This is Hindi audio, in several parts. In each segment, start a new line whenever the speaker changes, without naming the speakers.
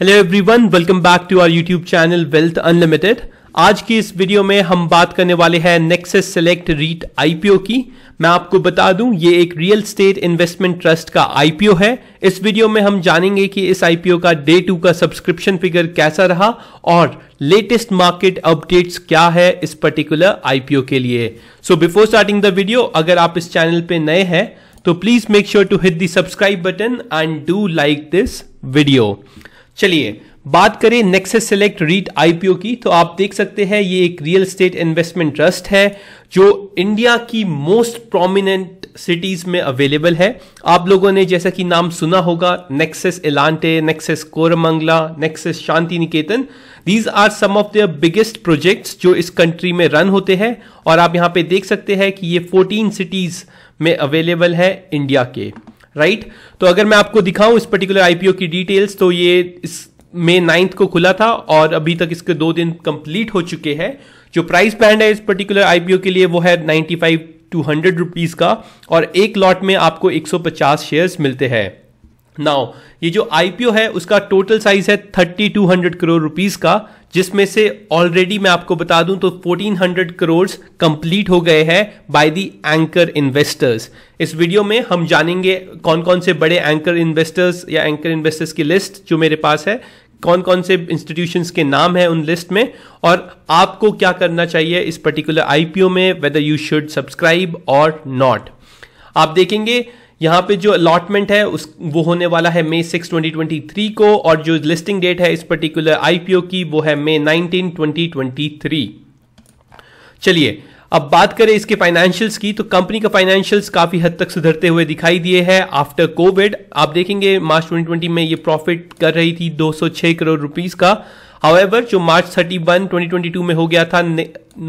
Hello everyone welcome back to our YouTube channel wealth unlimited आज की इस वीडियो में हम बात करने वाले हैं नेक्सेस सेलेक्ट रीट आईपीओ की मैं आपको बता दूं ये एक रियल स्टेट इन्वेस्टमेंट ट्रस्ट का आईपीओ है इस वीडियो में हम जानेंगे कि इस आईपीओ का डे टू का सब्सक्रिप्शन फिगर कैसा रहा और लेटेस्ट मार्केट अपडेट्स क्या है इस पर्टिकुलर आईपीओ के लिए so before starting the video अगर आप इस चैनल पर नए हैं तो please make sure to hit the subscribe button and do like this video चलिए बात करें नेक्सेस सेलेक्ट रीट आईपीओ की तो आप देख सकते हैं ये एक रियल स्टेट इन्वेस्टमेंट ट्रस्ट है जो इंडिया की मोस्ट प्रोमिनेंट सिटीज में अवेलेबल है आप लोगों ने जैसा कि नाम सुना होगा Nexus Elante Nexus Koramangala Nexus Shanti Niketan these are some of the biggest projects जो इस कंट्री में रन होते हैं और आप यहाँ पे देख सकते हैं कि ये 14 सिटीज में अवेलेबल है इंडिया के राइट तो अगर मैं आपको दिखाऊं इस पर्टिकुलर आईपीओ की डिटेल्स तो ये इस मे नाइन्थ को खुला था और अभी तक इसके दो दिन कंप्लीट हो चुके हैं जो प्राइस बैंड है इस पर्टिकुलर आईपीओ के लिए वो है फाइव टू हंड्रेड रुपीज का और एक लॉट में आपको एक सौ पचास शेयर्स मिलते हैं नाउ ये जो आईपीओ है उसका टोटल साइज है thirty two hundred crore rupees का जिसमें से ऑलरेडी मैं आपको बता दूं तो 1400 करोड़ कंप्लीट हो गए हैं बाय दी एंकर इन्वेस्टर्स इस वीडियो में हम जानेंगे कौन कौन से बड़े एंकर इन्वेस्टर्स या एंकर इन्वेस्टर्स की लिस्ट जो मेरे पास है कौन कौन से इंस्टीट्यूशन के नाम है उन लिस्ट में और आपको क्या करना चाहिए इस पर्टिकुलर आईपीओ में वेदर यू शुड सब्सक्राइब और नॉट आप देखेंगे यहाँ पे जो अलॉटमेंट है उस वो होने वाला है May six twenty twenty three को और जो लिस्टिंग डेट है इस पर्टिकुलर आईपीओ की वो है May nineteen twenty twenty three चलिए अब बात करें इसके फाइनेंशियल्स की तो कंपनी का फाइनेंशियल्स काफी हद तक सुधरते हुए दिखाई दिए हैं आफ्टर कोविड आप देखेंगे मार्च 2020 में ये प्रॉफिट कर रही थी 206 करोड़ रुपीस का हावेवर जो मार्च 31 2022 में हो गया था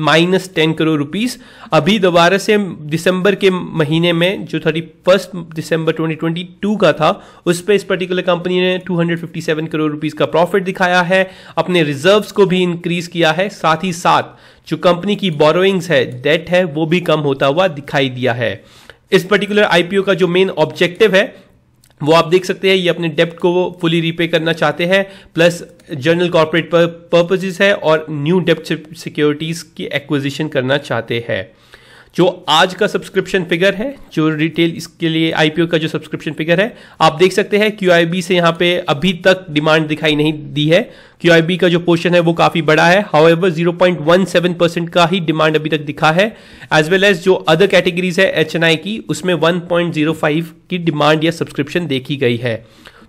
माइनस टेन करोड़ रुपीस अभी दोबारा से दिसंबर के महीने में जो थर्टी फर्स्ट दिसंबर 2022 का था उस पर इस पर्टिकुलर कंपनी ने 257 करोड़ रुपीस का प्रॉफिट दिखाया है अपने रिजर्व्स को भी इंक्रीज किया है साथ ही साथ जो कंपनी की बोरोइंग्स है डेट है वो भी कम होता हुआ दिखाई दिया है इस पर्टिकुलर आईपीओ का जो मेन ऑब्जेक्टिव है वो आप देख सकते हैं ये अपने डेप्ट को फुली रीपे करना चाहते हैं प्लस जनरल कॉर्पोरेट पर्पजेज है और न्यू डेप्ट सिक्योरिटीज की एक्विजिशन करना चाहते हैं जो आज का सब्सक्रिप्शन फिगर है जो रिटेल इसके लिए आईपीओ का जो सब्सक्रिप्शन फिगर है आप देख सकते हैं क्यू से यहाँ पे अभी तक डिमांड दिखाई नहीं दी है क्यू का जो पोर्शन है वो काफी बड़ा है हाउएवर 0.17 परसेंट का ही डिमांड अभी तक दिखा है एज वेल एज जो अदर कैटेगरीज है एच की उसमें 1.05 की डिमांड या सब्सक्रिप्शन देखी गई है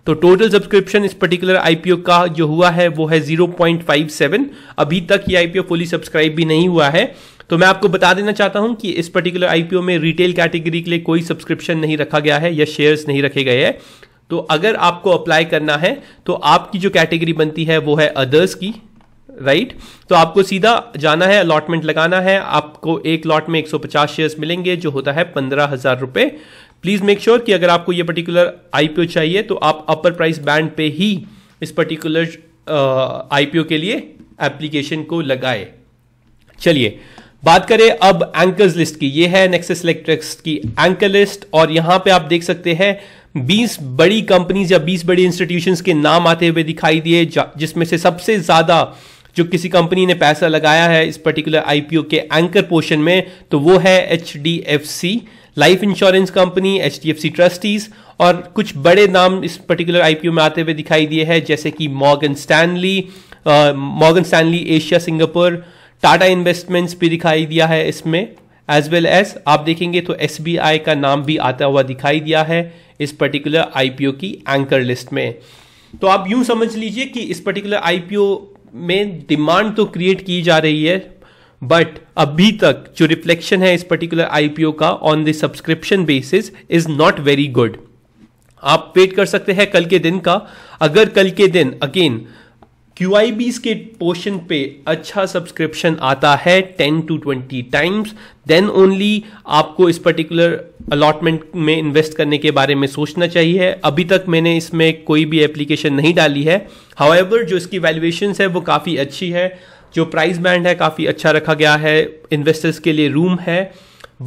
तो टोटल सब्सक्रिप्शन इस पर्टिकुलर आईपीओ का जो हुआ है वो है 0.57 अभी तक ये आईपीओ फुली सब्सक्राइब भी नहीं हुआ है तो मैं आपको बता देना चाहता हूं कि इस पर्टिकुलर आईपीओ में रिटेल कैटेगरी के लिए कोई सब्सक्रिप्शन नहीं रखा गया है या शेयर्स नहीं रखे गए हैं तो अगर आपको अप्लाई करना है तो आपकी जो कैटेगरी बनती है वो है अदर्स की राइट right? तो आपको सीधा जाना है अलॉटमेंट लगाना है आपको एक लॉट में 150 शेयर्स मिलेंगे जो होता है पंद्रह हजार रुपए प्लीज मेक श्योर कि अगर आपको ये पर्टिकुलर आईपीओ चाहिए तो आप अपर प्राइस बैंड पे ही इस पर्टिकुलर आईपीओ uh, के लिए एप्लीकेशन को लगाए चलिए बात करें अब एंकर्स लिस्ट की ये है नेक्सेस इलेक्ट्रिक्स की एंकर लिस्ट और यहां पे आप देख सकते हैं 20 बड़ी कंपनीज या 20 बड़ी इंस्टीट्यूशंस के नाम आते हुए दिखाई दिए जिसमें से सबसे ज्यादा जो किसी कंपनी ने पैसा लगाया है इस पर्टिकुलर आईपीओ के एंकर पोर्शन में तो वो है H life insurance company H trustees और कुछ बड़े नाम इस पर्टिकुलर आईपीओ में आते हुए दिखाई दिए हैं जैसे कि Morgan Stanley Morgan Stanley Asia Singapore Tata investments भी दिखाई दिया है इसमें एज वेल एज आप देखेंगे तो एस का नाम भी आता हुआ दिखाई दिया है इस पर्टिकुलर आईपीओ की एंकर लिस्ट में तो आप यूं समझ लीजिए कि इस पर्टिकुलर आईपीओ में डिमांड तो क्रिएट की जा रही है बट अभी तक जो रिफ्लेक्शन है इस पर्टिकुलर आईपीओ का on the subscription basis is not very good आप वेट कर सकते हैं कल के दिन का अगर कल के दिन अगेन क्यू आई बीस के पोर्शन पे अच्छा सब्सक्रिप्शन आता है ten to twenty times then only आपको इस पर्टिकुलर अलॉटमेंट में इन्वेस्ट करने के बारे में सोचना चाहिए अभी तक मैंने इसमें कोई भी एप्लीकेशन नहीं डाली है हाउएवर जो इसकी वैल्यूएशन है वो काफ़ी अच्छी है जो प्राइस बैंड है काफ़ी अच्छा रखा गया है इन्वेस्टर्स के लिए रूम है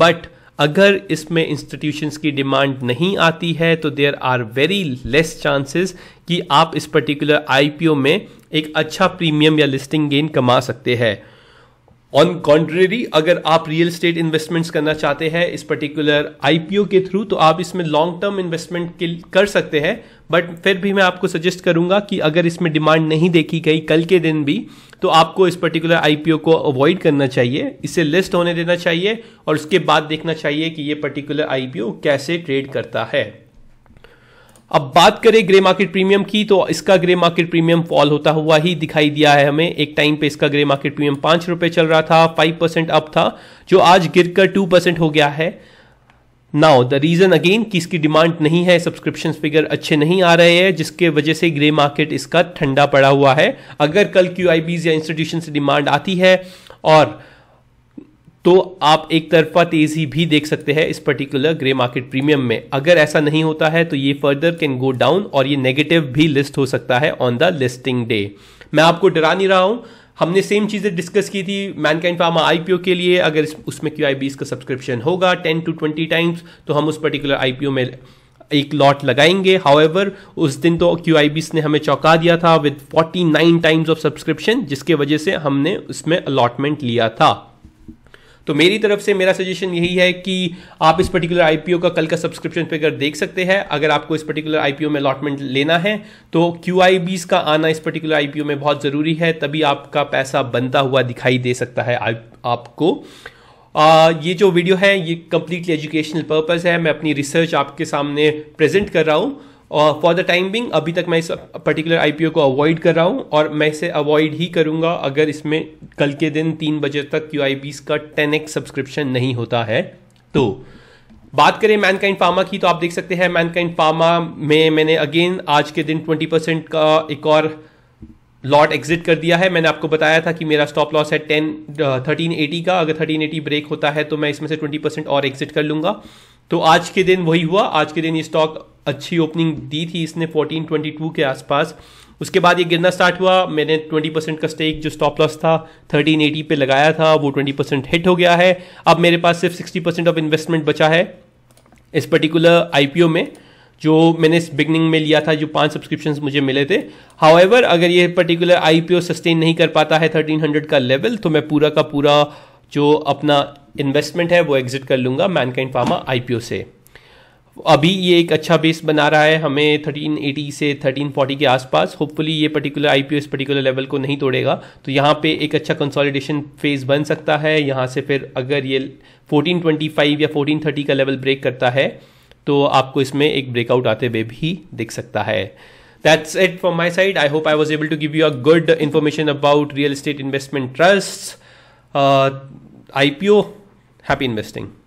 बट अगर इसमें इंस्टीट्यूशंस की डिमांड नहीं आती है तो there are very less chances कि आप इस पर्टिकुलर आईपीओ में एक अच्छा प्रीमियम या लिस्टिंग गेन कमा सकते हैं ऑन कॉन्ट्रेरी अगर आप रियल स्टेट इन्वेस्टमेंट्स करना चाहते हैं इस पर्टिकुलर आईपीओ के थ्रू तो आप इसमें लॉन्ग टर्म इन्वेस्टमेंट कर सकते हैं बट फिर भी मैं आपको सजेस्ट करूंगा कि अगर इसमें डिमांड नहीं देखी गई कल के दिन भी तो आपको इस पर्टिकुलर आईपीओ को अवॉइड करना चाहिए इसे लिस्ट होने देना चाहिए और उसके बाद देखना चाहिए कि ये पर्टिकुलर आईपीओ कैसे ट्रेड करता है अब बात करें ग्रे मार्केट प्रीमियम की तो इसका ग्रे मार्केट प्रीमियम फॉल होता हुआ ही दिखाई दिया है हमें एक टाइम पे इसका ग्रे मार्केट प्रीमियम पांच रुपए चल रहा था फाइव परसेंट अप था जो आज गिरकर टू परसेंट हो गया है नाउ द रीजन अगेन कि इसकी डिमांड नहीं है सब्सक्रिप्शन फिगर अच्छे नहीं आ रहे हैं जिसके वजह से ग्रे मार्केट इसका ठंडा पड़ा हुआ है अगर कल क्यू या इंस्टीट्यूशन से डिमांड आती है और तो आप एक तरफा तेजी भी देख सकते हैं इस पर्टिकुलर ग्रे मार्केट प्रीमियम में अगर ऐसा नहीं होता है तो ये फर्दर कैन गो डाउन और ये नेगेटिव भी लिस्ट हो सकता है ऑन द लिस्टिंग डे मैं आपको डरा नहीं रहा हूं हमने सेम चीज़ें डिस्कस की थी मैनकाइंड फार्मा आईपीओ के लिए अगर उसमें क्यू आई का सब्सक्रिप्शन होगा टेन टू ट्वेंटी टाइम्स तो हम उस पर्टिकुलर आईपीओ में एक लॉट लगाएंगे हाउएवर उस दिन तो क्यू ने हमें चौंका दिया था विद 49 टाइम्स ऑफ सब्सक्रिप्शन जिसके वजह से हमने उसमें अलॉटमेंट लिया था तो मेरी तरफ से मेरा सजेशन यही है कि आप इस पर्टिकुलर आईपीओ का कल का सब्सक्रिप्शन पे अगर देख सकते हैं अगर आपको इस पर्टिकुलर आईपीओ में अलॉटमेंट लेना है तो क्यू का आना इस पर्टिकुलर आईपीओ में बहुत ज़रूरी है तभी आपका पैसा बनता हुआ दिखाई दे सकता है आप, आपको आ, ये जो वीडियो है ये कंप्लीटली एजुकेशनल पर्पज़ है मैं अपनी रिसर्च आपके सामने प्रेजेंट कर रहा हूँ फॉर द टाइम बिंग अभी तक मैं इस पर्टिकुलर आई को अवॉइड कर रहा हूँ और मैं इसे अवॉइड ही करूँगा अगर इसमें कल के दिन तीन बजे तक क्यू आई का टेन एक्स सब्सक्रिप्शन नहीं होता है तो बात करें मैनकाइंड फार्मा की तो आप देख सकते हैं मैनकाइंड फार्मा में मैंने अगेन आज के दिन ट्वेंटी परसेंट का एक और लॉट एग्जिट कर दिया है मैंने आपको बताया था कि मेरा स्टॉप लॉस है टेन थर्टीन एटी का अगर थर्टीन एटी ब्रेक होता है तो मैं इसमें से ट्वेंटी परसेंट और एग्जिट कर लूंगा तो आज के दिन वही हुआ आज के दिन ये स्टॉक अच्छी ओपनिंग दी थी इसने 1422 के आसपास उसके बाद ये गिरना स्टार्ट हुआ मैंने 20 परसेंट का स्टेक जो स्टॉप लॉस था 1380 पे लगाया था वो 20 परसेंट हिट हो गया है अब मेरे पास सिर्फ 60 परसेंट ऑफ इन्वेस्टमेंट बचा है इस पर्टिकुलर आईपीओ में जो मैंने इस बिगनिंग में लिया था जो पांच सब्सक्रिप्शन मुझे मिले थे हाउएवर अगर ये पर्टिकुलर आईपीओ सस्टेन नहीं कर पाता है 1300 का लेवल तो मैं पूरा का पूरा जो अपना इन्वेस्टमेंट है वो एग्जिट कर लूंगा मैनकाइंड फार्मा आईपीओ से अभी ये एक अच्छा बेस बना रहा है हमें 1380 से 1340 के आसपास होपफुली ये पर्टिकुलर आईपीओ इस पर्टिकुलर लेवल को नहीं तोड़ेगा तो यहाँ पे एक अच्छा कंसोलिडेशन फेज बन सकता है यहाँ से फिर अगर ये 1425 या 1430 का लेवल ब्रेक करता है तो आपको इसमें एक ब्रेकआउट आते हुए भी दिख सकता है that's it from my side I hope I was able to give you a good information about real estate investment trust I P O Happy investing.